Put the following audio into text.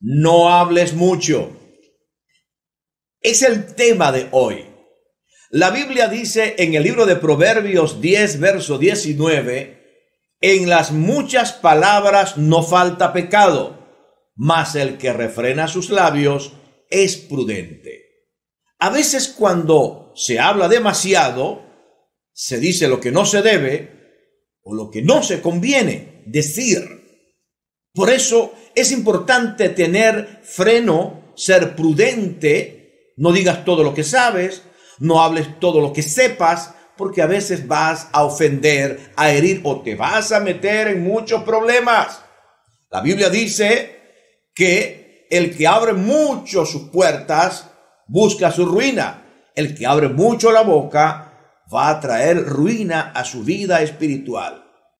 no hables mucho. Es el tema de hoy. La Biblia dice en el libro de Proverbios 10, verso 19, en las muchas palabras no falta pecado, mas el que refrena sus labios es prudente. A veces cuando se habla demasiado, se dice lo que no se debe o lo que no se conviene decir. Por eso es importante tener freno, ser prudente, no digas todo lo que sabes, no hables todo lo que sepas, porque a veces vas a ofender, a herir o te vas a meter en muchos problemas. La Biblia dice que el que abre mucho sus puertas busca su ruina. El que abre mucho la boca va a traer ruina a su vida espiritual.